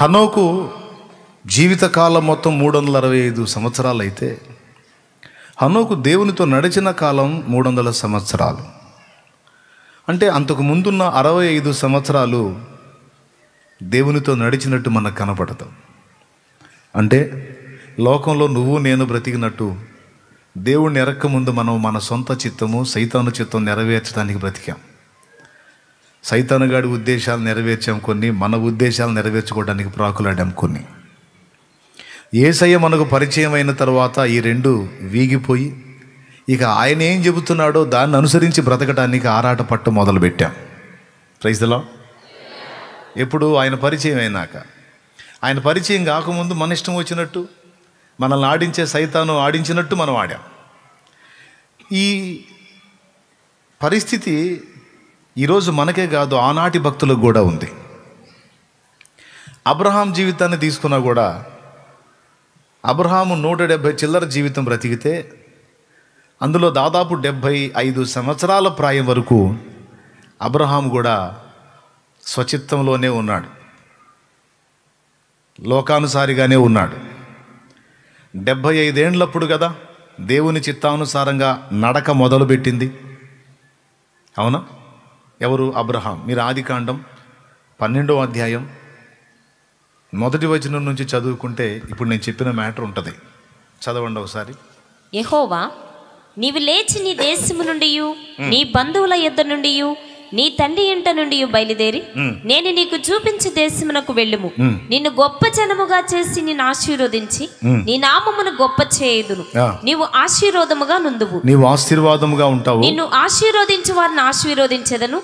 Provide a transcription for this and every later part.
హనోకు జీవితకాలం మొత్తం మూడు వందల అరవై ఐదు సంవత్సరాలు అయితే హనోకు దేవునితో నడిచిన కాలం మూడు వందల సంవత్సరాలు అంటే అంతకు ముందున్న అరవై ఐదు సంవత్సరాలు దేవునితో నడిచినట్టు మనకు కనపడదు అంటే లోకంలో నువ్వు నేను బ్రతికినట్టు దేవుణ్ణి ఎరక్క ముందు మనం మన సొంత చిత్తము సైతాను చిత్తం నెరవేర్చడానికి బ్రతికాం సైతానుగాడి ఉద్దేశాలు నెరవేర్చాం కొన్ని మన ఉద్దేశాలు నెరవేర్చుకోవడానికి ప్రాకులాడాం కొన్ని ఏసయ్య మనకు పరిచయం అయిన తర్వాత ఈ రెండు వీగిపోయి ఇక ఆయన ఏం చెబుతున్నాడో దాన్ని అనుసరించి బ్రతకడానికి ఆరాట పట్టు మొదలుపెట్టాం ప్రైజ్లో ఎప్పుడు ఆయన పరిచయం అయినాక ఆయన పరిచయం కాకముందు మన ఇష్టం వచ్చినట్టు మనల్ని ఆడించే సైతాను ఆడించినట్టు మనం ఆడాం ఈ పరిస్థితి ఈరోజు మనకే కాదు ఆనాటి భక్తులకు కూడా ఉంది అబ్రహాం జీవితాన్ని తీసుకున్నా కూడా అబ్రహాము నూట డెబ్భై చిల్లర జీవితం బ్రతికితే అందులో దాదాపు డెబ్భై ఐదు సంవత్సరాల ప్రాయం వరకు అబ్రహాం కూడా స్వచిత్తంలోనే ఉన్నాడు లోకానుసారిగానే ఉన్నాడు డెబ్భై ఐదేండ్లప్పుడు కదా దేవుని చిత్తానుసారంగా నడక మొదలుపెట్టింది అవునా ఎవరు అబ్రహాం మీరు ఆదికాండం పన్నెండవ అధ్యాయం మొదటి వచనం నుంచి చదువుకుంటే ఇప్పుడు నేను చెప్పిన మ్యాటర్ ఉంటుంది చదవండి ఒకసారి యహోవా నీవు లేచి నీ దేశము నుండి నీ బంధువుల యుద్ధ నుండి నీ తండ్రి ఇంట నుండి బయలుదేరి నేను నీకు చూపించి దేశమునకు వెళ్ళుము నిన్ను గొప్ప జనముగా చేసి నేను ఆశీర్వదించి నీ నామమును గొప్ప చేయుదును నీవు ఆశీర్వాదముగా నుందువు నీవు ఆశీర్వాదముగా ఉంటావు నిన్ను ఆశీర్వదించు వారిని ఆశీర్వదించదను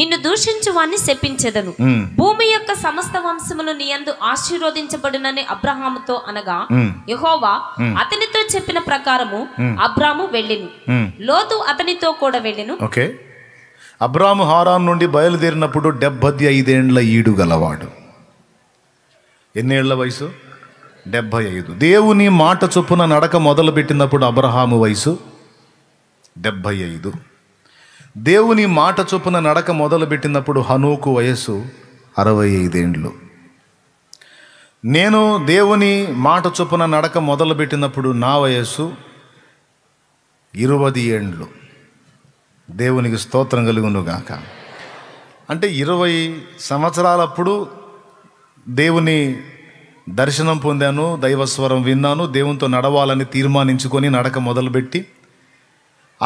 నిన్ను దూషించు వారిని శపించదను భూమి యొక్క సమస్త వంశములు నీ అందు ఆశీర్వదించబడునని అబ్రహాముతో అనగా యహోవా అతనితో చెప్పిన ప్రకారము అబ్రాము వెళ్ళిను లోతు అతనితో కూడా వెళ్ళిను అబ్రాము హారాం నుండి బయలుదేరినప్పుడు డెబ్బది ఐదేండ్ల ఈడు గలవాడు ఎన్నేళ్ల వయసు డెబ్భై ఐదు దేవుని మాట చొప్పున నడక మొదలుపెట్టినప్పుడు అబ్రహాము వయసు డెబ్భై ఐదు దేవుని మాట చొప్పున నడక మొదలుపెట్టినప్పుడు హనుకు వయస్సు అరవై ఐదేండ్లు నేను దేవుని మాట చొప్పున నడక మొదలుపెట్టినప్పుడు నా వయస్సు ఇరవై ఏండ్లు దేవునికి స్తోత్రం కలుగునుగాక అంటే ఇరవై సంవత్సరాలప్పుడు దేవుని దర్శనం పొందాను దైవస్వరం విన్నాను దేవునితో నడవాలని తీర్మానించుకొని నడక మొదలుపెట్టి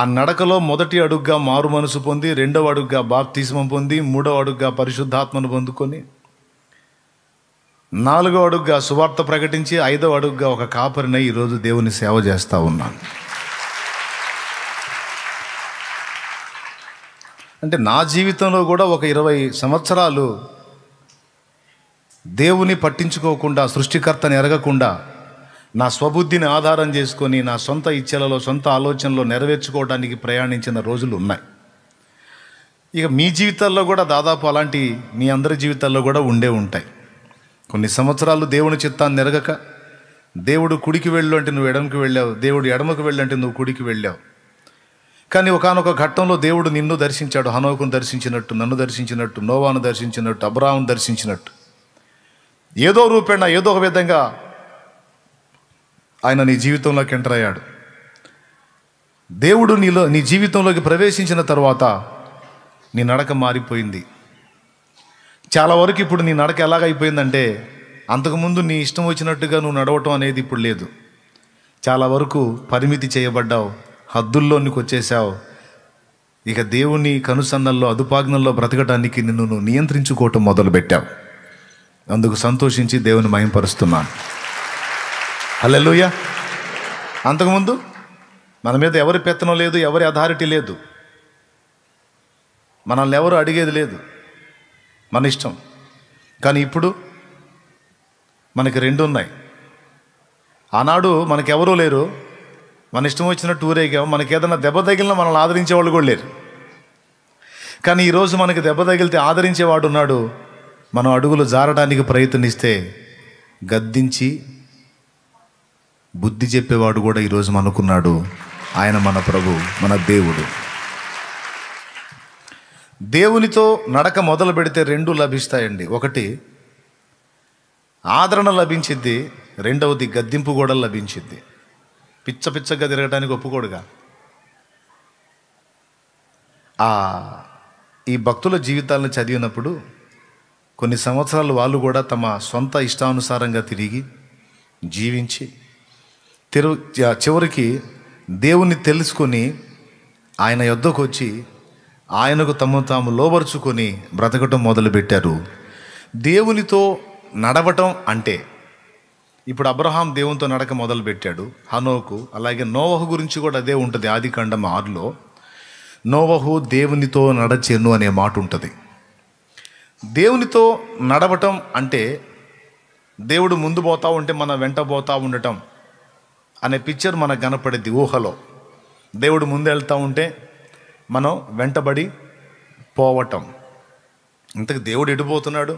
ఆ నడకలో మొదటి అడుగ్గా మారు మనసు పొంది రెండవ అడుగ్గా బాప్తిస్మం పొంది మూడవ అడుగ్గా పరిశుద్ధాత్మను పొందుకొని నాలుగో అడుగ్గా సువార్త ప్రకటించి ఐదవ అడుగ్గా ఒక కాపరినై ఈరోజు దేవుని సేవ చేస్తూ ఉన్నాను అంటే నా జీవితంలో కూడా ఒక ఇరవై సంవత్సరాలు దేవుని పట్టించుకోకుండా సృష్టికర్తని ఎరగకుండా నా స్వబుద్ధిని ఆధారం చేసుకొని నా సొంత ఇచ్చలలో సొంత ఆలోచనలో నెరవేర్చుకోవడానికి ప్రయాణించిన రోజులు ఉన్నాయి ఇక మీ జీవితాల్లో కూడా దాదాపు అలాంటి మీ అందరి జీవితాల్లో కూడా ఉండే ఉంటాయి కొన్ని సంవత్సరాలు దేవుని చిత్తాన్ని నెరగక దేవుడు కుడికి వెళ్ళు అంటే నువ్వు ఎడమకి వెళ్ళావు దేవుడు ఎడమకు వెళ్ళంటే నువ్వు కుడికి వెళ్ళావు కానీ ఒకనొక ఘట్టంలో దేవుడు నిన్ను దర్శించాడు హనోకును దర్శించినట్టు నన్ను దర్శించినట్టు నోవాను దర్శించినట్టు అబ్రాహ్ను దర్శించినట్టు ఏదో రూపేణ ఏదో ఒక విధంగా ఆయన నీ జీవితంలోకి ఎంటర్ అయ్యాడు దేవుడు నీలో నీ జీవితంలోకి ప్రవేశించిన తర్వాత నీ నడక మారిపోయింది చాలా వరకు ఇప్పుడు నీ నడక ఎలాగైపోయిందంటే అంతకుముందు నీ ఇష్టం వచ్చినట్టుగా నువ్వు నడవటం అనేది ఇప్పుడు లేదు చాలా వరకు పరిమితి చేయబడ్డావు హద్దుల్లోనికి వచ్చేసావు ఇక దేవుని కనుసన్నల్లో అదుపాగ్నంలో బ్రతకడానికి నిన్ను నువ్వు నియంత్రించుకోవటం మొదలుపెట్టావు అందుకు సంతోషించి దేవుని మయంపరుస్తున్నాను హలోయ అంతకుముందు మన మీద ఎవరి పెత్తనం లేదు ఎవరి అథారిటీ లేదు మనల్ని ఎవరు అడిగేది లేదు మన ఇష్టం కానీ ఇప్పుడు మనకి రెండు ఉన్నాయి ఆనాడు మనకెవరూ లేరు మన ఇష్టం వచ్చిన టూర్ ఎక్కాం మనకి ఏదైనా దెబ్బ తగిలిన మనల్ని ఆదరించే వాళ్ళు కూడా లేరు కానీ ఈరోజు మనకి దెబ్బ తగిలితే ఆదరించేవాడు ఉన్నాడు మనం అడుగులు జారడానికి ప్రయత్నిస్తే గద్దించి బుద్ధి చెప్పేవాడు కూడా ఈరోజు మనకున్నాడు ఆయన మన ప్రభు మన దేవుడు దేవునితో నడక మొదలు పెడితే రెండు లభిస్తాయండి ఒకటి ఆదరణ లభించిద్ది రెండవది గద్దింపు కూడా లభించిద్ది పిచ్చ పిచ్చగా తిరగడానికి ఒప్పుకోడుగా ఆ ఈ భక్తుల జీవితాలను చదివినప్పుడు కొన్ని సంవత్సరాలు వాళ్ళు కూడా తమ సొంత ఇష్టానుసారంగా తిరిగి జీవించి తిరు చివరికి దేవుణ్ణి తెలుసుకొని ఆయన యుద్ధకు వచ్చి ఆయనకు తమను తాము లోబరుచుకొని బ్రతకటం మొదలుపెట్టారు దేవునితో నడవటం అంటే ఇప్పుడు అబ్రహాం దేవునితో నడక మొదలుపెట్టాడు హనోకు అలాగే నోవహు గురించి కూడా అదే ఉంటుంది ఆది ఖండం ఆరులో నోవహు దేవునితో నడచెను అనే మాట ఉంటుంది దేవునితో నడవటం అంటే దేవుడు ముందు పోతా ఉంటే మనం వెంట పోతా ఉండటం అనే పిక్చర్ మనకు కనపడేది ఊహలో దేవుడు ముందెళ్తూ ఉంటే మనం వెంటబడి పోవటం ఇంతకు దేవుడు ఎటుపోతున్నాడు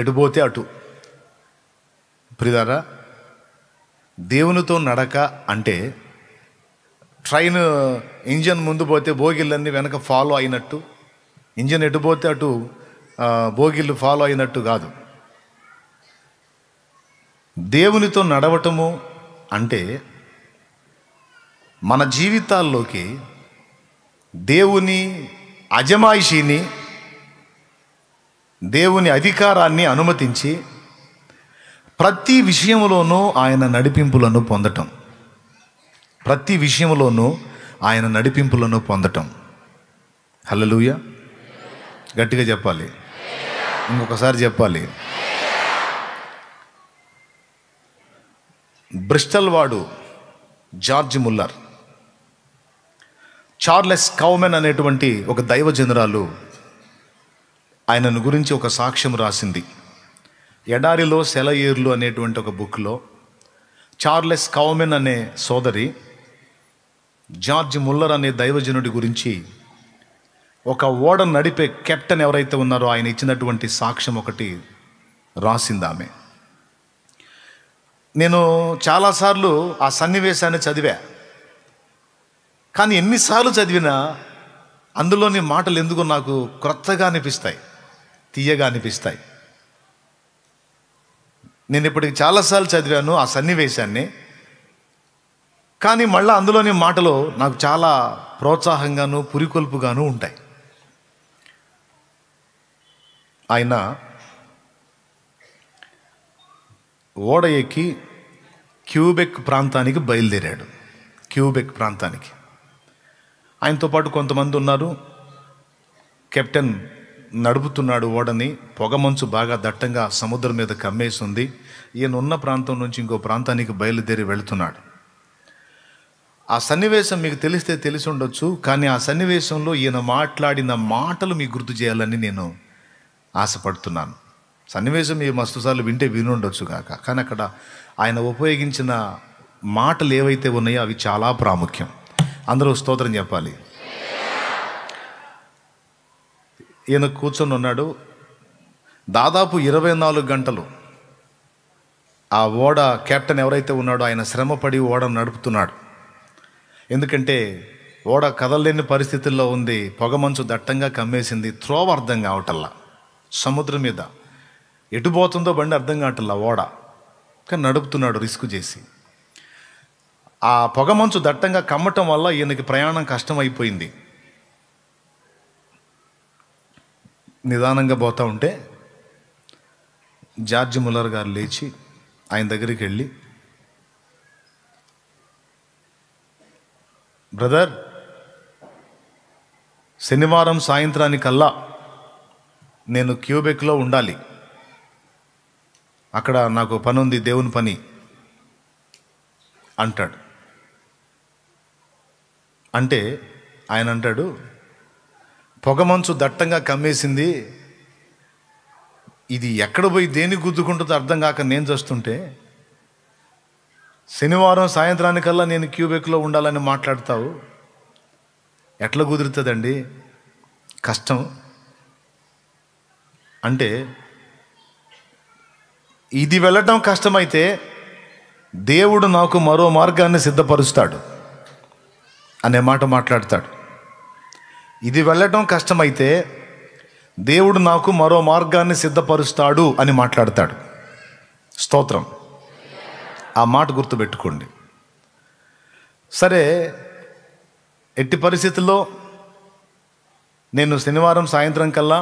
ఎటుపోతే అటు ప్రిదారా దేవునితో నడక అంటే ట్రైన్ ఇంజన్ ముందు పోతే బోగిళ్ళన్నీ వెనక ఫాలో అయినట్టు ఇంజన్ ఎటు పోతే అటు బోగిళ్ళు ఫాలో అయినట్టు కాదు దేవునితో నడవటము అంటే మన జీవితాల్లోకి దేవుని అజమాయిషీని దేవుని అధికారాన్ని అనుమతించి ప్రతి విషయంలోనూ ఆయన నడిపింపులను పొందటం ప్రతి విషయంలోనూ ఆయన నడిపింపులను పొందటం హల్లలుయ గట్టిగా చెప్పాలి ఇంకొకసారి చెప్పాలి బ్రిస్టల్ వాడు జార్జ్ ముల్లర్ చార్లెస్ కౌమెన్ అనేటువంటి ఒక దైవ దైవజనురాలు ఆయనను గురించి ఒక సాక్ష్యం రాసింది ఎడారిలో సెలయేర్లు అనేటువంటి ఒక బుక్లో చార్లెస్ కౌమెన్ అనే సోదరి జార్జ్ ముల్లర్ అనే దైవజనుడి గురించి ఒక ఓడ నడిపే కెప్టెన్ ఎవరైతే ఉన్నారో ఆయన ఇచ్చినటువంటి సాక్ష్యం ఒకటి రాసింది ఆమె నేను చాలాసార్లు ఆ సన్నివేశాన్ని చదివా కానీ ఎన్నిసార్లు చదివినా అందులోని మాటలు ఎందుకు నాకు క్రొత్తగా అనిపిస్తాయి తీయగా అనిపిస్తాయి నేను ఇప్పటికి చాలాసార్లు చదివాను ఆ సన్నివేశాన్ని కానీ మళ్ళీ అందులోని మాటలు నాకు చాలా ప్రోత్సాహంగాను పురికొల్పుగాను ఉంటాయి ఆయన ఓడ ఎక్కి క్యూబెక్ ప్రాంతానికి బయలుదేరాడు క్యూబెక్ ప్రాంతానికి ఆయనతో పాటు కొంతమంది ఉన్నారు కెప్టెన్ నడుపుతున్నాడు ఓడని పొగమంచు బాగా దట్టంగా సముద్రం మీద కమ్మేసింది ఈయన ఉన్న ప్రాంతం నుంచి ఇంకో ప్రాంతానికి బయలుదేరి వెళుతున్నాడు ఆ సన్నివేశం మీకు తెలిస్తే తెలిసి ఉండొచ్చు కానీ ఆ సన్నివేశంలో ఈయన మాట్లాడిన మాటలు మీకు గుర్తు చేయాలని నేను ఆశపడుతున్నాను సన్నివేశం ఈ మస్తుసార్లు వింటే వినుండొచ్చు కాక కానీ అక్కడ ఆయన ఉపయోగించిన మాటలు ఏవైతే ఉన్నాయో అవి చాలా ప్రాముఖ్యం అందరూ స్తోత్రం చెప్పాలి ఈయన కూర్చొని ఉన్నాడు దాదాపు ఇరవై నాలుగు గంటలు ఆ ఓడ కెప్టెన్ ఎవరైతే ఉన్నాడో ఆయన శ్రమపడి ఓడను నడుపుతున్నాడు ఎందుకంటే ఓడ కదలలేని పరిస్థితుల్లో ఉంది పొగమంచు దట్టంగా కమ్మేసింది త్రోవ అర్థం కావటల్లా సముద్రం మీద ఎటు పోతుందో బండి అర్థం కావటల్లా ఓడ కానీ నడుపుతున్నాడు రిస్క్ చేసి ఆ పొగమంచు దట్టంగా కమ్మటం వల్ల ఈయనకి ప్రయాణం కష్టమైపోయింది నిదానంగా పోతూ ఉంటే జార్జ్ ముల్లర్ గారు లేచి ఆయన దగ్గరికి వెళ్ళి బ్రదర్ శనివారం సాయంత్రానికల్లా నేను క్యూబెక్లో ఉండాలి అక్కడ నాకు పని ఉంది దేవుని పని అంటాడు అంటే ఆయన అంటాడు పొగమంచు దట్టంగా కమ్మేసింది ఇది ఎక్కడ పోయి దేని గుద్దుకుంటుందో అర్థం కాక నేను చేస్తుంటే శనివారం సాయంత్రానికల్లా నేను క్యూబెక్లో ఉండాలని మాట్లాడతావు ఎట్లా కుదురుతుందండి కష్టం అంటే ఇది వెళ్ళటం కష్టమైతే దేవుడు నాకు మరో మార్గాన్ని సిద్ధపరుస్తాడు అనే మాట మాట్లాడతాడు ఇది వెళ్ళటం కష్టమైతే దేవుడు నాకు మరో మార్గాన్ని సిద్ధపరుస్తాడు అని మాట్లాడతాడు స్తోత్రం ఆ మాట గుర్తుపెట్టుకోండి సరే ఎట్టి పరిస్థితుల్లో నేను శనివారం సాయంత్రం కల్లా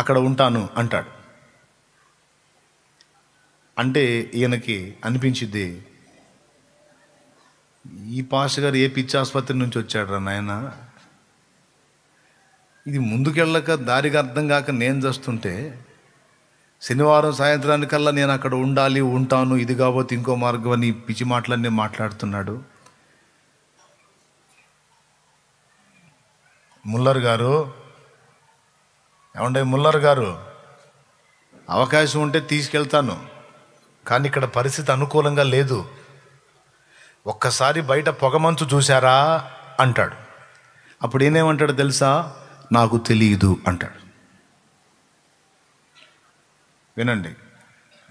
అక్కడ ఉంటాను అంటాడు అంటే ఈయనకి అనిపించింది ఈ పాస్ గారు ఏ పిచ్చి ఆసుపత్రి నుంచి వచ్చాడు రా నాయన ఇది ముందుకెళ్ళక దారికి అర్థం కాక నేను చేస్తుంటే శనివారం సాయంత్రానికల్లా నేను అక్కడ ఉండాలి ఉంటాను ఇది కాబోతే ఇంకో మార్గం అని పిచ్చి మాటలన్నీ మాట్లాడుతున్నాడు ముల్లర్ గారు ఏమండే ముల్లర్ గారు అవకాశం ఉంటే తీసుకెళ్తాను కానీ ఇక్కడ పరిస్థితి అనుకూలంగా లేదు ఒక్కసారి బయట పొగమంచు చూశారా అంటాడు అప్పుడు ఏమేమంటాడు తెలుసా నాకు తెలియదు అంటాడు వినండి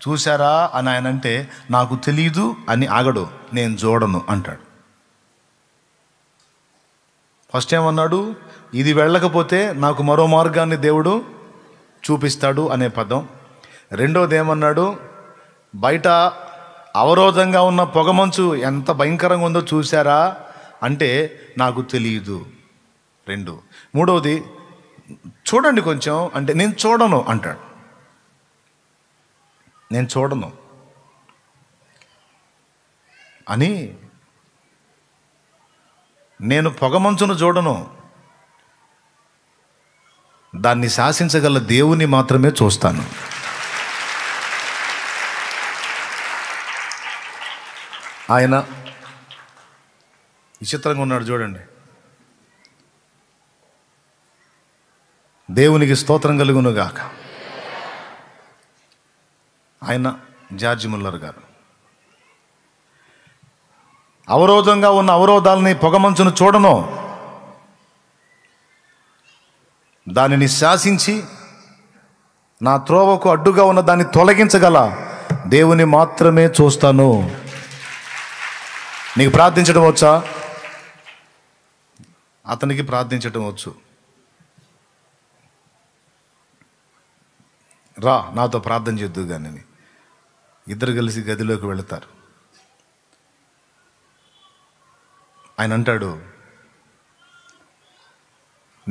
చూశారా అని ఆయన అంటే నాకు తెలియదు అని ఆగడు నేను చూడను అంటాడు ఫస్ట్ ఏమన్నాడు ఇది వెళ్ళకపోతే నాకు మరో మార్గాన్ని దేవుడు చూపిస్తాడు అనే పదం రెండోది ఏమన్నాడు బయట అవరోధంగా ఉన్న పొగమంచు ఎంత భయంకరంగా ఉందో చూశారా అంటే నాకు తెలియదు రెండు మూడవది చూడండి కొంచెం అంటే నేను చూడను అంటాడు నేను చూడను అని నేను పొగమంచును చూడను దాన్ని శాసించగల దేవుని మాత్రమే చూస్తాను ఆయన విచిత్రంగా ఉన్నాడు చూడండి దేవునికి స్తోత్రం కలుగును గాక ఆయన జార్జి ముల్లర్ గారు అవరోధంగా ఉన్న అవరోధాలని పొగమంచును చూడను దానిని శాసించి నా త్రోవకు అడ్డుగా ఉన్న దాన్ని తొలగించగల దేవుని మాత్రమే చూస్తాను నీకు ప్రార్థించడం వచ్చా అతనికి ప్రార్థించడం వచ్చు రా నాతో ప్రార్థన చేద్దు కానీ ఇద్దరు కలిసి గదిలోకి వెళతారు ఆయన అంటాడు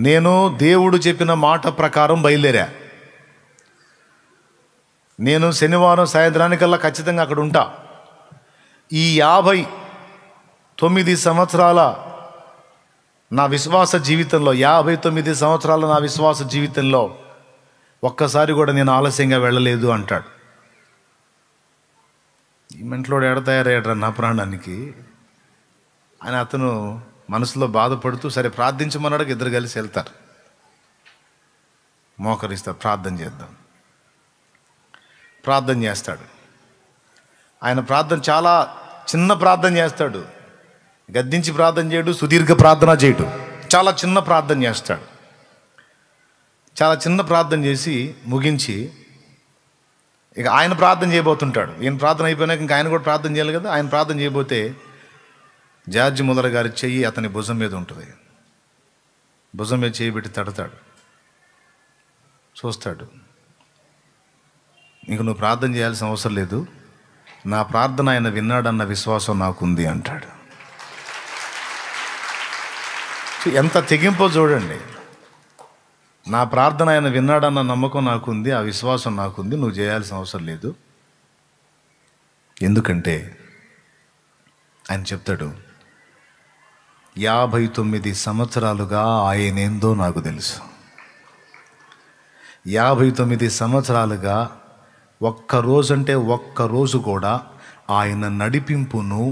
నేను దేవుడు చెప్పిన మాట ప్రకారం బయలుదేరా నేను శనివారం సాయంత్రానికల్లా ఖచ్చితంగా అక్కడ ఉంటా ఈ యాభై తొమ్మిది సంవత్సరాల నా విశ్వాస జీవితంలో యాభై తొమ్మిది సంవత్సరాల నా విశ్వాస జీవితంలో ఒక్కసారి కూడా నేను ఆలస్యంగా వెళ్ళలేదు అంటాడు ఈ మెంట్లో ఎడ నా ప్రాణానికి అని అతను మనసులో బాధపడుతూ సరే ప్రార్థించమన్నాడు ఇద్దరు కలిసి వెళ్తారు మోకరిస్తారు ప్రార్థన చేద్దాం ప్రార్థన చేస్తాడు ఆయన ప్రార్థన చాలా చిన్న ప్రార్థన చేస్తాడు గద్దించి ప్రార్థన చేయడు సుదీర్ఘ ప్రార్థన చేయడు చాలా చిన్న ప్రార్థన చేస్తాడు చాలా చిన్న ప్రార్థన చేసి ముగించి ఇక ఆయన ప్రార్థన చేయబోతుంటాడు ఈయన ప్రార్థన అయిపోయినాక ఇంకా ఆయన కూడా ప్రార్థన చేయాలి కదా ఆయన ప్రార్థన చేయబోతే జార్జ్ ముల్లర్ గారి చెయ్యి అతని భుజం మీద ఉంటుంది భుజం మీద చేయి పెట్టి తడతాడు చూస్తాడు ఇంక నువ్వు ప్రార్థన చేయాల్సిన అవసరం లేదు నా ప్రార్థన ఆయన విన్నాడన్న విశ్వాసం నాకుంది అంటాడు ఎంత తెగింపో చూడండి నా ప్రార్థన ఆయన విన్నాడన్న నమ్మకం నాకుంది ఆ విశ్వాసం నాకుంది నువ్వు చేయాల్సిన అవసరం లేదు ఎందుకంటే ఆయన చెప్తాడు యాభై తొమ్మిది సంవత్సరాలుగా ఆయనేందో నాకు తెలుసు యాభై తొమ్మిది సంవత్సరాలుగా అంటే ఒక్కరోజు కూడా ఆయన నడిపింపును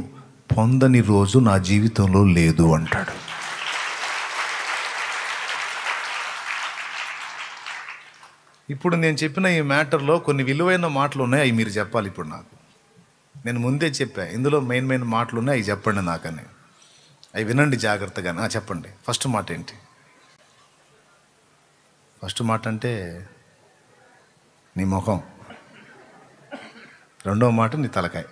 పొందని రోజు నా జీవితంలో లేదు అంటాడు ఇప్పుడు నేను చెప్పిన ఈ మ్యాటర్లో కొన్ని విలువైన మాటలు ఉన్నాయి అవి మీరు చెప్పాలి ఇప్పుడు నాకు నేను ముందే చెప్పా ఇందులో మెయిన్ మెయిన్ మాటలు ఉన్నాయి అవి చెప్పండి నాకని అవి వినండి జాగ్రత్తగా చెప్పండి ఫస్ట్ మాట ఏంటి ఫస్ట్ మాట అంటే నీ ముఖం రెండవ మాట నీ తలకాయ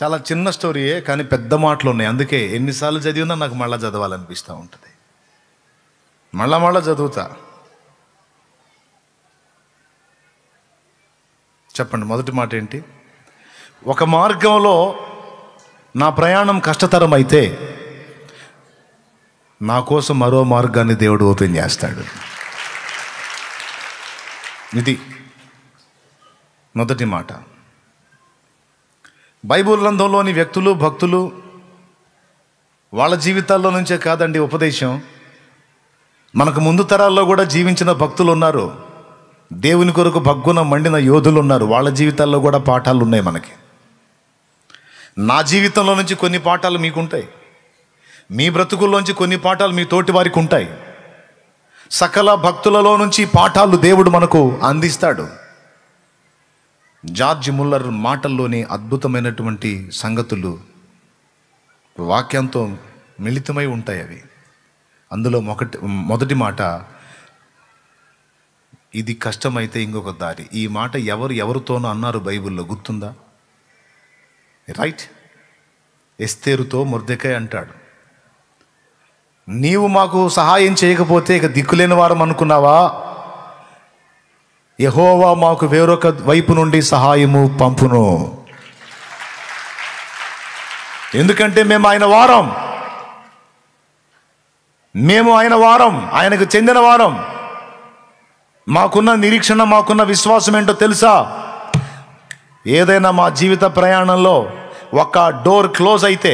చాలా చిన్న స్టోరీయే కానీ పెద్ద మాటలు ఉన్నాయి అందుకే ఎన్నిసార్లు చదివినా నాకు మళ్ళీ చదవాలనిపిస్తూ ఉంటుంది మళ్ళా మళ్ళా చదువుతా చెప్పండి మొదటి మాట ఏంటి ఒక మార్గంలో నా ప్రయాణం కష్టతరం అయితే నా కోసం మరో మార్గాన్ని దేవుడు ఓపెన్ చేస్తాడు ఇది మొదటి మాట బైబుల్ గ్రంథంలోని వ్యక్తులు భక్తులు వాళ్ళ జీవితాల్లో నుంచే కాదండి ఉపదేశం మనకు ముందు తరాల్లో కూడా జీవించిన భక్తులు ఉన్నారు దేవుని కొరకు భగ్గున మండిన యోధులు ఉన్నారు వాళ్ళ జీవితాల్లో కూడా పాఠాలు ఉన్నాయి మనకి నా జీవితంలో నుంచి కొన్ని పాఠాలు మీకుంటాయి మీ బ్రతుకుల్లోంచి కొన్ని పాఠాలు మీ తోటి వారికి ఉంటాయి సకల భక్తులలో నుంచి పాఠాలు దేవుడు మనకు అందిస్తాడు జార్జ్ ముల్లర్ మాటల్లోని అద్భుతమైనటువంటి సంగతులు వాక్యంతో మిళితమై ఉంటాయి అవి అందులో మొకటి మొదటి మాట ఇది కష్టమైతే ఇంకొక దారి ఈ మాట ఎవరు ఎవరితోనో అన్నారు బైబిల్లో గుర్తుందా రైట్ ఎస్తేరుతో మురదకాయ అంటాడు నీవు మాకు సహాయం చేయకపోతే ఇక దిక్కులేని వారం అనుకున్నావా యహోవా మాకు వేరొక వైపు నుండి సహాయము పంపును ఎందుకంటే మేము ఆయన వారం మేము ఆయన వారం ఆయనకు చెందిన వారం మాకున్న నిరీక్షణ మాకున్న విశ్వాసం ఏంటో తెలుసా ఏదైనా మా జీవిత ప్రయాణంలో ఒక డోర్ క్లోజ్ అయితే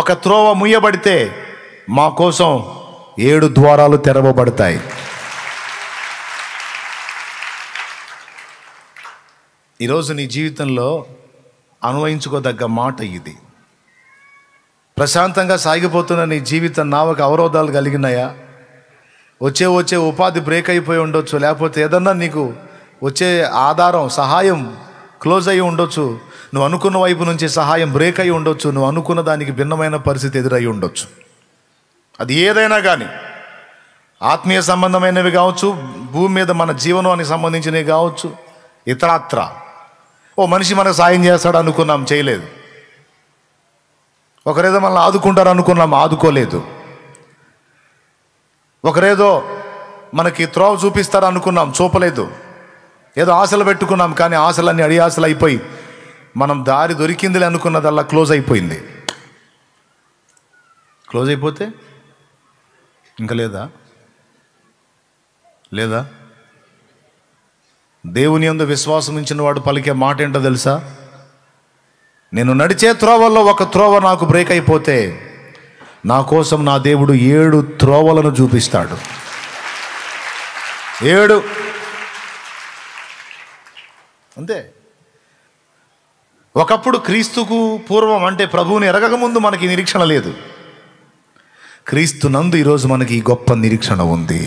ఒక త్రోవ ముయ్యబడితే మా కోసం ఏడు ద్వారాలు తెరవబడతాయి ఈరోజు నీ జీవితంలో అనువయించుకోదగ్గ మాట ఇది ప్రశాంతంగా సాగిపోతున్న నీ జీవితం నావకు అవరోధాలు కలిగినాయా వచ్చే వచ్చే ఉపాధి బ్రేక్ అయిపోయి ఉండొచ్చు లేకపోతే ఏదన్నా నీకు వచ్చే ఆధారం సహాయం క్లోజ్ అయి ఉండొచ్చు నువ్వు అనుకున్న వైపు నుంచి సహాయం బ్రేక్ అయి ఉండొచ్చు నువ్వు అనుకున్న దానికి భిన్నమైన పరిస్థితి ఎదురై ఉండొచ్చు అది ఏదైనా కానీ ఆత్మీయ సంబంధమైనవి కావచ్చు భూమి మీద మన జీవనానికి సంబంధించినవి కావచ్చు ఇతరాత్ర ఓ మనిషి మనకు సాయం చేస్తాడు అనుకున్నాం చేయలేదు ఒకరేదో మనల్ని ఆదుకుంటారు అనుకున్నాం ఆదుకోలేదు ఒకరేదో మనకి త్రోవ చూపిస్తారు అనుకున్నాం చూపలేదు ఏదో ఆశలు పెట్టుకున్నాం కానీ ఆశలన్నీ అడి ఆశలు అయిపోయి మనం దారి దొరికిందిలే అనుకున్నదల్లా క్లోజ్ అయిపోయింది క్లోజ్ అయిపోతే ఇంకా లేదా లేదా దేవుని అందు విశ్వాసం ఇచ్చిన వాడు పలికే మాట ఏంటో తెలుసా నేను నడిచే త్రోవల్లో ఒక త్రోవ నాకు బ్రేక్ అయిపోతే నా కోసం నా దేవుడు ఏడు త్రోవలను చూపిస్తాడు ఏడు అంతే ఒకప్పుడు క్రీస్తుకు పూర్వం అంటే ప్రభువుని ఎరగకముందు మనకి నిరీక్షణ లేదు క్రీస్తు నందు ఈరోజు మనకి గొప్ప నిరీక్షణ ఉంది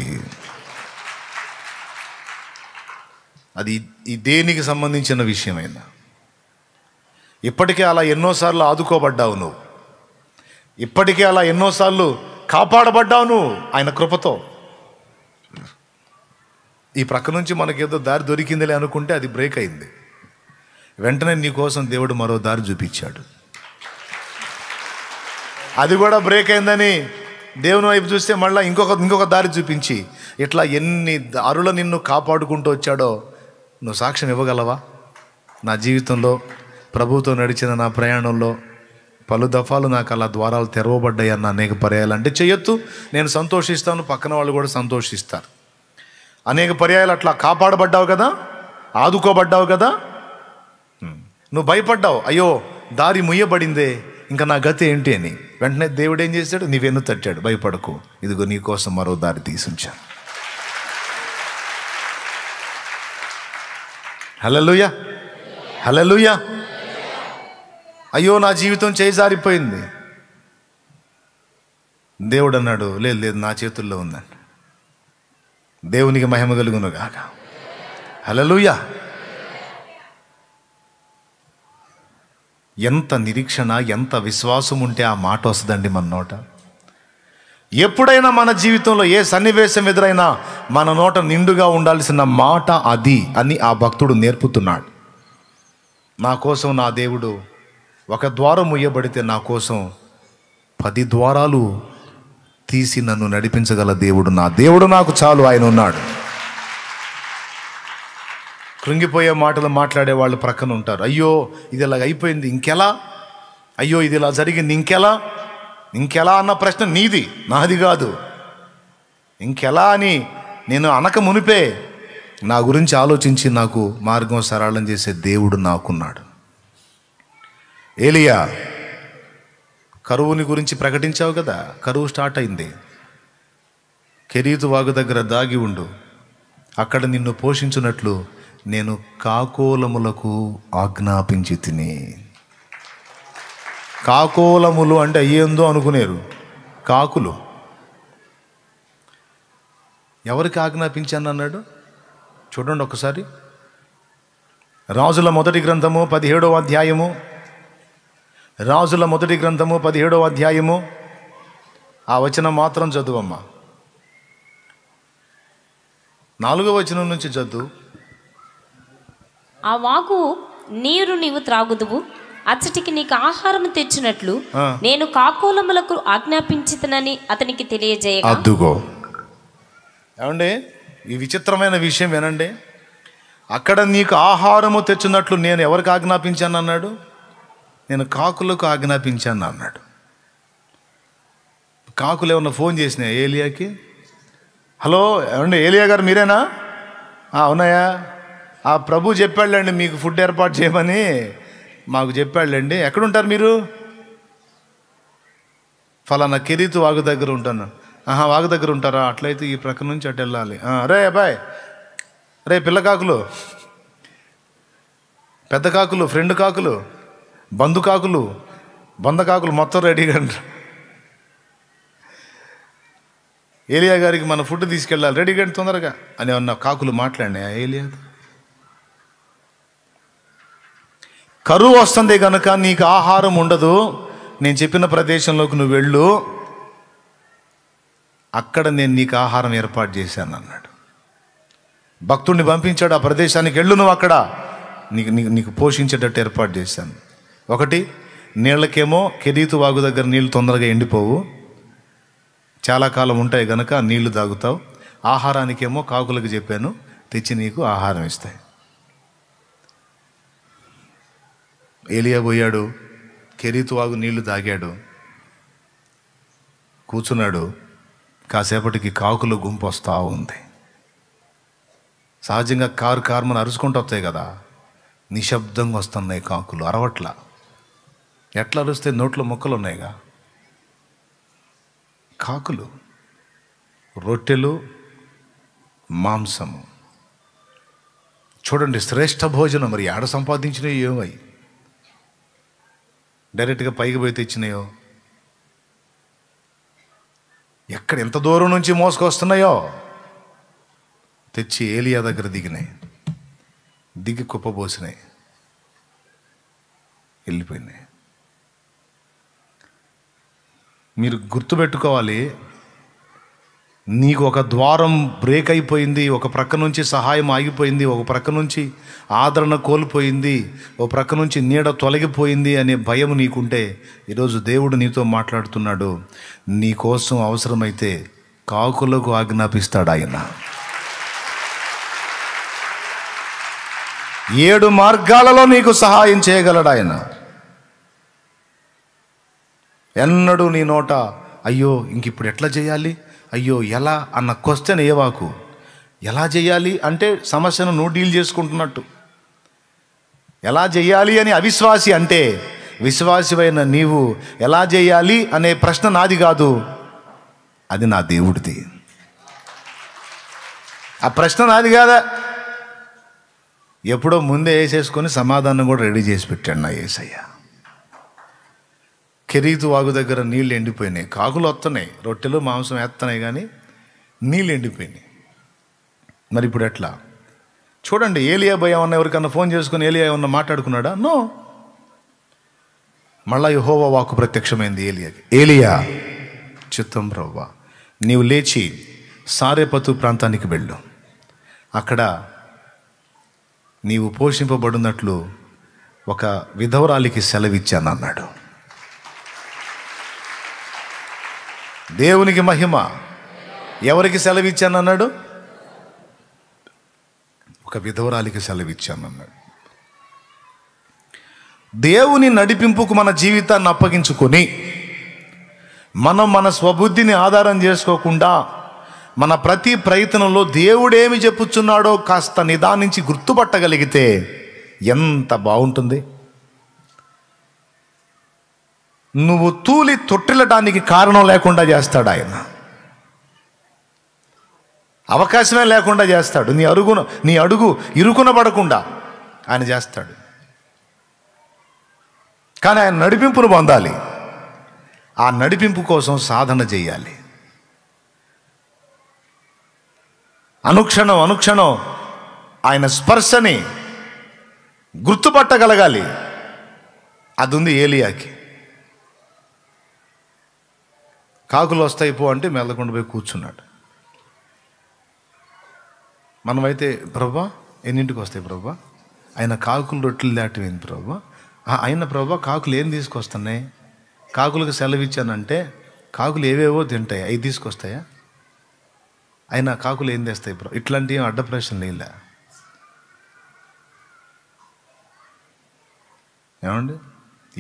అది ఈ దేనికి సంబంధించిన విషయమైనా ఇప్పటికే అలా ఎన్నోసార్లు ఆదుకోబడ్డావు నువ్వు ఇప్పటికే అలా ఎన్నోసార్లు కాపాడబడ్డావు నువ్వు ఆయన కృపతో ఈ ప్రక్క నుంచి మనకేదో దారి దొరికిందిలే అనుకుంటే అది బ్రేక్ అయింది వెంటనే నీ కోసం దేవుడు మరో దారి చూపించాడు అది కూడా బ్రేక్ అయిందని దేవుని వైపు చూస్తే మళ్ళీ ఇంకొక ఇంకొక దారి చూపించి ఇట్లా ఎన్ని దారులు నిన్ను కాపాడుకుంటూ వచ్చాడో నువ్వు సాక్ష్యం ఇవ్వగలవా నా జీవితంలో ప్రభుత్వం నడిచిన నా ప్రయాణంలో పలు దఫాలు నాకు అలా ద్వారాలు తెరవబడ్డాయి అన్న అనేక పర్యాయాలు అంటే చెయ్యొద్దు నేను సంతోషిస్తాను పక్కన వాళ్ళు కూడా సంతోషిస్తారు అనేక పర్యాయాలు అట్లా కాపాడబడ్డావు కదా ఆదుకోబడ్డావు కదా నువ్వు భయపడ్డావు అయ్యో దారి ముయ్యబడిందే ఇంకా నా గతి ఏంటి అని వెంటనే దేవుడు ఏం చేశాడు నీవెన్ను తట్టాడు భయపడకు ఇదిగో నీ కోసం మరో దారి తీసుంచాను హలలుయా హలలుయా అయ్యో నా జీవితం చేజారిపోయింది దేవుడు అన్నాడు లేదు లేదు నా చేతుల్లో ఉందండి దేవునికి మహిమ కలుగునుగాక హలలుయా ఎంత నిరీక్షణ ఎంత విశ్వాసం ఉంటే ఆ మాట వస్తుందండి మన నోట ఎప్పుడైనా మన జీవితంలో ఏ సన్నివేశం ఎదురైనా మన నోట నిండుగా ఉండాల్సిన మాట అది అని ఆ భక్తుడు నేర్పుతున్నాడు నా కోసం నా దేవుడు ఒక ద్వారం ముయ్యబడితే నా కోసం పది ద్వారాలు తీసి నన్ను నడిపించగల దేవుడు నా దేవుడు నాకు చాలు ఆయన ఉన్నాడు కృంగిపోయే మాటలు మాట్లాడే వాళ్ళు ప్రక్కన ఉంటారు అయ్యో ఇది ఇలాగ అయిపోయింది ఇంకెలా అయ్యో ఇది ఇలా జరిగింది ఇంకెలా ఇంకెలా అన్న ప్రశ్న నీది నాది కాదు ఇంకెలా అని నేను అనక మునిపే నా గురించి ఆలోచించి నాకు మార్గం సరళం చేసే దేవుడు నాకున్నాడు ఏలియా కరువుని గురించి ప్రకటించావు కదా కరువు స్టార్ట్ అయింది కెరీతు వాగు దగ్గర దాగి ఉండు అక్కడ నిన్ను పోషించినట్లు నేను కాకోలములకు ఆజ్ఞాపించి తిని కాకోలములు అంటే అయ్యేందో అనుకునేరు కాకులు ఎవరికి ఆజ్ఞాపించాను అన్నాడు చూడండి ఒకసారి రాజుల మొదటి గ్రంథము పదిహేడవ అధ్యాయము రాజుల మొదటి గ్రంథము పదిహేడవ అధ్యాయము ఆ వచనం మాత్రం చదువమ్మా నాలుగవ వచనం నుంచి చదువు ఆ వాకు నీరు నీవు త్రాగుదువు అచ్చటికి నీకు ఆహారం తెచ్చినట్లు నేను కాకోలములకు ఆజ్ఞాపించితనని అతనికి తెలియజేయ అద్దుగో ఏమండి ఈ విచిత్రమైన విషయం వినండి అక్కడ నీకు ఆహారము తెచ్చినట్లు నేను ఎవరికి ఆజ్ఞాపించాను అన్నాడు నేను కాకులకు ఆజ్ఞాపించాను అన్నాడు కాకులు ఏమన్నా ఫోన్ చేసినా ఏలియాకి హలో ఏమండి ఏలియా గారు మీరేనా అవునాయా ఆ ప్రభు చెప్పాళ్ళండి మీకు ఫుడ్ ఏర్పాటు చేయమని మాకు చెప్పాళ్ళండి ఎక్కడుంటారు మీరు ఫలానా కెరీతు వాగు దగ్గర ఉంటాను ఆహా వాగు దగ్గర ఉంటారా అట్లయితే ఈ ప్రక్క నుంచి అటు వెళ్ళాలి రే అబ్బాయ్ రే పిల్ల కాకులు పెద్ద కాకులు ఫ్రెండ్ కాకులు బందుకాకులు బందకాకులు మొత్తం రెడీగా ఏలియా గారికి మన ఫుడ్ తీసుకెళ్ళాలి రెడీగా తొందరగా అని అన్న కాకులు మాట్లాడినాయి ఏలియా కరువు వస్తుంది కనుక నీకు ఆహారం ఉండదు నేను చెప్పిన ప్రదేశంలోకి నువ్వు వెళ్ళు అక్కడ నేను నీకు ఆహారం ఏర్పాటు చేశాను అన్నాడు భక్తుడిని పంపించాడు ఆ ప్రదేశానికి వెళ్ళు నువ్వు అక్కడ నీకు నీకు పోషించేటట్టు ఏర్పాటు చేశాను ఒకటి నీళ్ళకేమో కెరీతు వాగు దగ్గర నీళ్ళు తొందరగా ఎండిపోవు చాలా కాలం ఉంటాయి కనుక నీళ్లు తాగుతావు ఆహారానికేమో కాకులకు చెప్పాను తెచ్చి నీకు ఆహారం ఇస్తాయి ఏలియా పోయాడు కెరీతు వాగు నీళ్లు తాగాడు కూర్చున్నాడు కాసేపటికి కాకుల గుంపు వస్తూ ఉంది సహజంగా కారు కార్మను అరుచుకుంటూ వస్తాయి కదా నిశ్శబ్దంగా వస్తున్నాయి కాకులు అరవట్లా ఎట్లా అరుస్తే నోట్లో మొక్కలు ఉన్నాయిగా కాకులు రొట్టెలు మాంసము చూడండి శ్రేష్ఠ భోజనం మరి ఆడ సంపాదించినవి ఏమై డైరెక్ట్గా పైకి పోయి తెచ్చినాయో ఎక్కడ ఎంత దూరం నుంచి మోసుకొస్తున్నాయో తెచ్చి ఏలియా దగ్గర దిగినాయి దిగి కుప్పబోసినాయి వెళ్ళిపోయినాయి మీరు గుర్తుపెట్టుకోవాలి నీకు ఒక ద్వారం బ్రేక్ అయిపోయింది ఒక ప్రక్క నుంచి సహాయం ఆగిపోయింది ఒక ప్రక్క నుంచి ఆదరణ కోల్పోయింది ఒక ప్రక్క నుంచి నీడ తొలగిపోయింది అనే భయం నీకుంటే ఈరోజు దేవుడు నీతో మాట్లాడుతున్నాడు నీ కోసం అవసరమైతే కాకులకు ఆజ్ఞాపిస్తాడు ఆయన ఏడు మార్గాలలో నీకు సహాయం చేయగలడు ఆయన ఎన్నడూ నీ నోట అయ్యో ఇంక ఇప్పుడు ఎట్లా చేయాలి అయ్యో ఎలా అన్న క్వశ్చన్ ఏవాకు ఎలా చేయాలి అంటే సమస్యను నువ్వు డీల్ చేసుకుంటున్నట్టు ఎలా చేయాలి అని అవిశ్వాసి అంటే విశ్వాసివైన నీవు ఎలా చేయాలి అనే ప్రశ్న నాది కాదు అది నా దేవుడిది ఆ ప్రశ్న నాది కాదా ఎప్పుడో ముందే వేసేసుకొని సమాధానం కూడా రెడీ చేసి పెట్టాడు నా ఏసయ్య కెరీతు వాగు దగ్గర నీళ్ళు ఎండిపోయినాయి కాకులు వస్తున్నాయి రొట్టెలు మాంసం వేస్తున్నాయి కానీ నీళ్ళు ఎండిపోయినాయి మరి ఇప్పుడు ఎట్లా చూడండి ఏలియా భయం అన్న ఎవరికన్నా ఫోన్ చేసుకుని ఏలియా ఏమన్నా మాట్లాడుకున్నాడా నో మళ్ళా యహోవా వాకు ప్రత్యక్షమైంది ఏలియా ఏలియా చిత్తం ప్రవ్వ నీవు లేచి సారేపతు ప్రాంతానికి వెళ్ళు అక్కడ నీవు పోషింపబడినట్లు ఒక విధవరాలికి సెలవిచ్చాను అన్నాడు దేవునికి మహిమ ఎవరికి సెలవు అన్నాడు ఒక విధవరాలికి సెలవు అన్నాడు దేవుని నడిపింపుకు మన జీవితాన్ని అప్పగించుకొని మనం మన స్వబుద్ధిని ఆధారం చేసుకోకుండా మన ప్రతి ప్రయత్నంలో దేవుడేమి చెప్పుచున్నాడో కాస్త నిదానించి గుర్తుపట్టగలిగితే ఎంత బాగుంటుంది నువ్వు తూలి తొట్టిల్లటానికి కారణం లేకుండా చేస్తాడు ఆయన అవకాశమే లేకుండా చేస్తాడు నీ అరుగున నీ అడుగు ఇరుకున పడకుండా ఆయన చేస్తాడు కానీ ఆయన నడిపింపును పొందాలి ఆ నడిపింపు కోసం సాధన చేయాలి అనుక్షణం అనుక్షణం ఆయన స్పర్శని గుర్తుపట్టగలగాలి అది ఉంది ఏలియాకి కాకులు వస్తాయి పో అంటే మెల్లకుండా పోయి కూర్చున్నాడు మనమైతే ప్రభా ఎన్నింటికి వస్తాయి ప్రభా ఆయన కాకులు రొట్టెలు దాటిపోయింది ప్రభా ఆయన ప్రభా కాకులు ఏం తీసుకొస్తున్నాయి కాకులకు సెలవు ఇచ్చానంటే కాకులు ఏవేవో తింటాయి అవి తీసుకొస్తాయా ఆయన కాకులు ఏం తెస్తాయి ప్రభా ఇట్లాంటి అడ్డ ప్రశ్నలు లేదా ఏమండి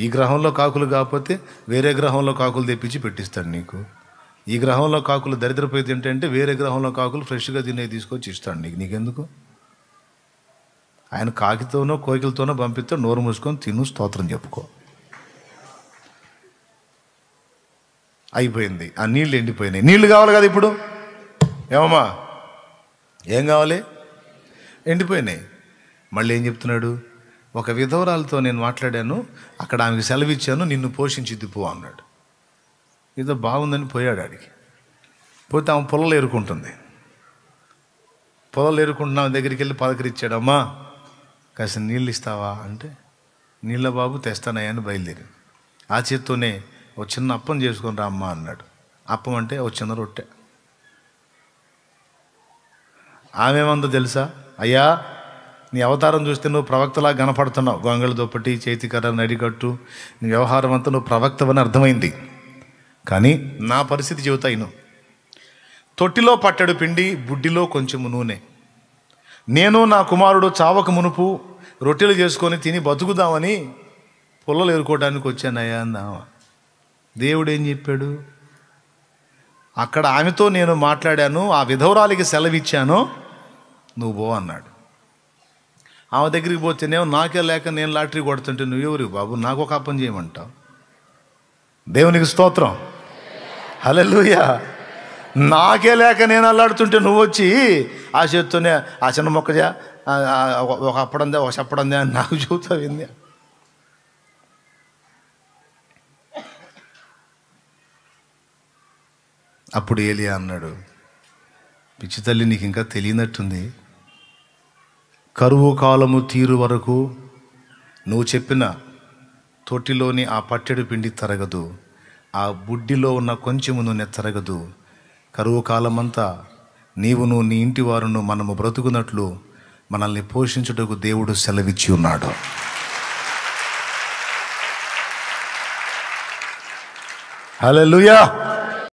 ఈ గ్రహంలో కాకులు కాకపోతే వేరే గ్రహంలో కాకులు తెప్పించి పెట్టిస్తాడు నీకు ఈ గ్రహంలో కాకులు దరిద్రపోయి ఏంటంటే వేరే గ్రహంలో కాకులు ఫ్రెష్గా తినే తీసుకొచ్చి ఇస్తాడు నీకు నీకెందుకు ఆయన కాకితోనో కోకిలతోనో పంపిస్తే నోరు మూసుకొని తిను స్తోత్రం చెప్పుకో అయిపోయింది ఆ నీళ్ళు ఎండిపోయినాయి నీళ్ళు కావాలి కదా ఇప్పుడు ఏమమ్మా ఏం కావాలి ఎండిపోయినాయి మళ్ళీ ఏం చెప్తున్నాడు ఒక విధవరాలతో నేను మాట్లాడాను అక్కడ ఆమెకు సెలవు ఇచ్చాను నిన్ను పోషించిద్ది పో అన్నాడు ఏదో బాగుందని పోయాడు ఆడికి పోతే ఆమె పొలలు ఎరుకుంటుంది పొలలు ఎరుకుంటున్నా దగ్గరికి వెళ్ళి పలకరించాడమ్మా కాసిన నీళ్ళు ఇస్తావా అంటే నీళ్ళ బాబు తెస్తానయ్యని బయలుదేరి ఆ చేత్తోనే ఒక చిన్న అప్పం చేసుకుని రా అమ్మా అన్నాడు అప్పం అంటే ఒక చిన్న రొట్టె ఆమెమందో తెలుసా అయ్యా నీ అవతారం చూస్తే నువ్వు ప్రవక్తలా కనపడుతున్నావు గొంగళ దుప్పటి చేతికర్ర నడికట్టు నీ వ్యవహారం అంతా నువ్వు ప్రవక్తవని అర్థమైంది కానీ నా పరిస్థితి చెబుతా తొట్టిలో పట్టెడు పిండి బుడ్డిలో కొంచెము నూనె నేను నా కుమారుడు చావక మునుపు రొట్టెలు చేసుకొని తిని బతుకుదామని పుల్లలు ఎరుకోవడానికి వచ్చానయ్యా అందామా దేవుడు ఏం చెప్పాడు అక్కడ ఆమెతో నేను మాట్లాడాను ఆ విధవరాలికి సెలవిచ్చాను నువ్వు అన్నాడు ఆమె దగ్గరికి పోతేనేమో నాకే లేక నేను లాటరీ కొడుతుంటే నువ్వెవరు బాబు నాకు ఒక అప్పని చేయమంటావు దేవునికి స్తోత్రం లూయ నాకే లేక నేను అల్లాడుతుంటే నువ్వు వచ్చి ఆ చేతితోనే ఆ చిన్న మొక్కజా ఒక అప్పడందే ఒక చెప్పడందే అని నాకు చెబుతావు ఏంది అప్పుడు ఏలియా అన్నాడు పిచ్చి తల్లి నీకు ఇంకా తెలియనట్టుంది కరువు కాలము తీరు వరకు నువ్వు చెప్పిన తొట్టిలోని ఆ పట్టెడు పిండి తరగదు ఆ బుడ్డిలో ఉన్న కొంచెము నూనె తరగదు కరువు కాలమంతా నీవు నువ్వు నీ ఇంటి వారును మనము బ్రతుకున్నట్లు మనల్ని పోషించుటకు దేవుడు సెలవిచ్చి ఉన్నాడు హలో